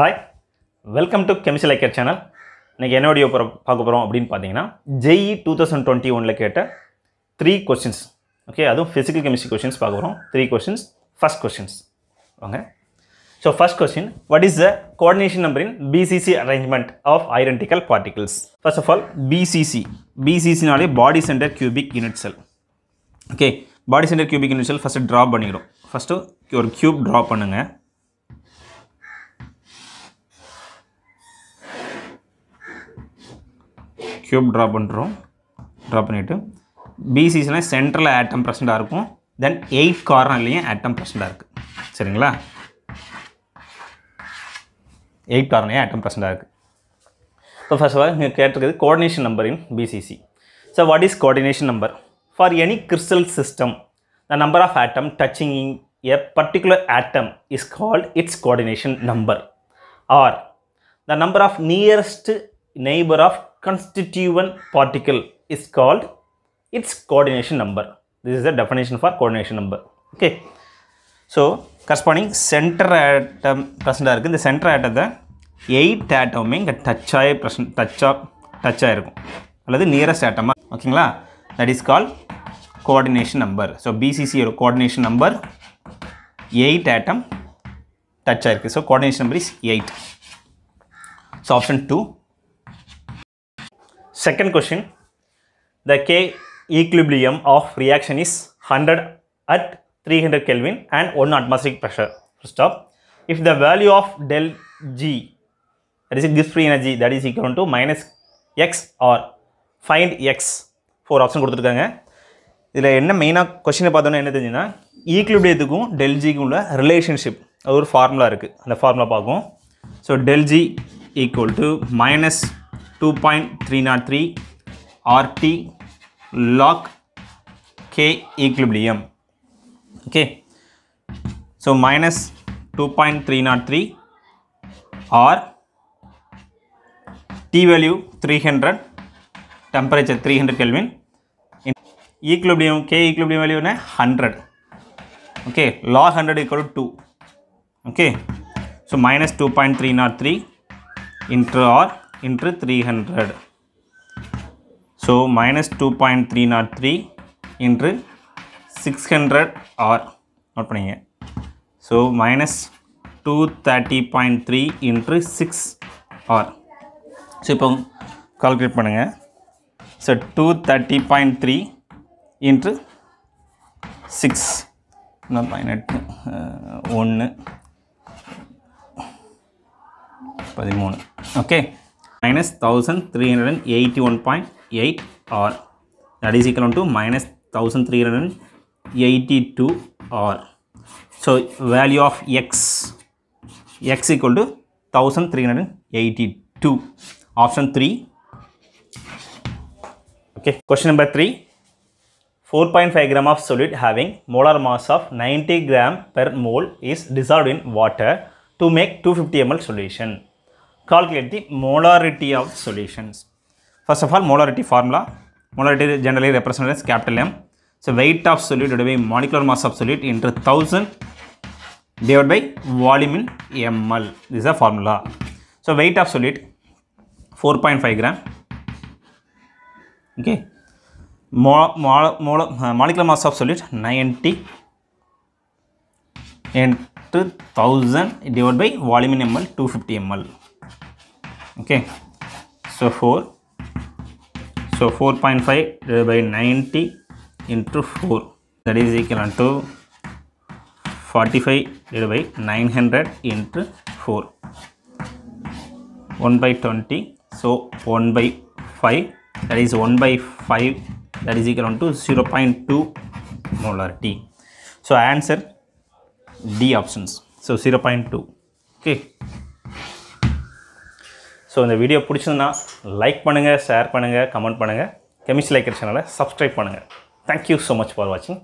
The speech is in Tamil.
Hi welcome to chemistry liker channel இன்றைக்கி என்ன வீடியோ பார்க்க போகிறோம் அப்படின்னு பார்த்தீங்கன்னா ஜெஇ டூ தௌசண்ட் டுவெண்ட்டி ஒனில் கேட்ட த்ரீ கொஸ்டின்ஸ் ஓகே அதுவும் ஃபிசிக்கல் கெமிஸ்ட்ரி கொஷின்ஸ் பார்க்க போகிறோம் த்ரீ கொஷின்ஸ் ஃபஸ்ட் கொஷின்ஸ் வாங்க so first question what is the coordination number in BCC arrangement of identical particles first of all BCC பிசிசினாலே body center cubic unit cell okay body center cubic unit cell first draw பண்ணிக்கிறோம் ஃபஸ்ட்டு ஒரு க்யூப் ட்ரா பண்ணுங்கள் க்யூப் ட்ரா பண்ணுறோம் ட்ரா பண்ணிவிட்டு பிசிசியில் சென்ட்ரல் ஆட்டம் ப்ரெசண்ட்டாக இருக்கும் தென் எயிட் கார்னர்லேயும் ஆட்டம் ப்ரெசண்ட்டாக இருக்குது சரிங்களா எயிட் கார்னர்லேயும் ஆட்டம் ப்ரெசண்ட்டாக இருக்குது இப்போ ஃபர்ஸ்ட் ஆஃப் ஆல் இங்கே கேட்டிருக்குது coordination number in BCC so what is coordination number for any crystal system the number of atom touching a particular atom is called its coordination number or the number of nearest neighbor of constituent particle is called its coordination number. This is the definition for coordination number. Okay. So, corresponding center atom present இருக்குது இந்த center atomத்தை 8 atom இங்க touch ஆய் present touch ஆ touch ஆயிருக்கும் அல்லது nearest atom ஓகேங்களா that is called coordination number so bcc யோட coordination number 8 atom touch ஆயிருக்கு so coordination number is 8 so option 2 Second question, the K equilibrium of reaction is 100 at 300 Kelvin and 1 atmospheric pressure. First up, if the value of del G, that is this free energy, that is equal to minus x or find x four option கொடுத்துருக்காங்க இதில் என்ன மெயினாக கொஷினை பார்த்தோன்னா என்ன தெரிஞ்சுன்னா ஈக்லிபியத்துக்கும் டெல்ஜிக்கும் உள்ள ரிலேஷன்ஷிப் அது ஒரு ஃபார்முலா இருக்குது அந்த ஃபார்முலா பார்க்கும் so del G equal to minus two point three nought three R T log K equilibrium okay so minus two point three nought three R T value three hundred temperature three hundred kelvin equilibrium k equilibrium value na 100 okay log 100 equal to 2 okay so minus 2.303 into r into 300. So minus 2.303 into 600 R. Not putting it. So minus 230.3 into 6 R. So இப்போ calculate பண்ணுங்க. So 230.3 into 6 not minus ஒன்று பதிமூணு okay minus 1381.8 R that is equal to minus 1382 R. So value of X, X equal to 1382 option 3. Okay, question number 3. 4.5 gram of solid having molar mass of 90 gram per mole is dissolved in water to make 250 ml solution. calculate the molarity of solutions. First of all, molarity formula. Molarity is generally represented as capital M. So, weight of solute divided by molecular mass of solute into thousand divided by volume in ml. This is a formula. So, weight of solute four point five gram. Okay. Mo mo mo uh, molecular mass of solute 90 and 1000 divided by volume in ml 250 ml. okay so 4 so 4.5 divided by 90 into 4 that is equal to 45 divided by 900 into 4 1 by 20 so 1 by 5 that is 1 by 5 that is equal to 0 0.2 molarity so answer d options so 0 0.2 okay so இந்த வீடியோ பிடிச்சிருந்தா லைக் பண்ணுங்கள் ஷேர் பண்ணுங்கள் கமெண்ட் பண்ணுங்கள் கெமிஸ்ட் லைக்கர் சேனலை சப்ஸ்கிரைப் பண்ணுங்கள் தேங்க்யூ ஸோ மச் ஃபார் வாட்சிங்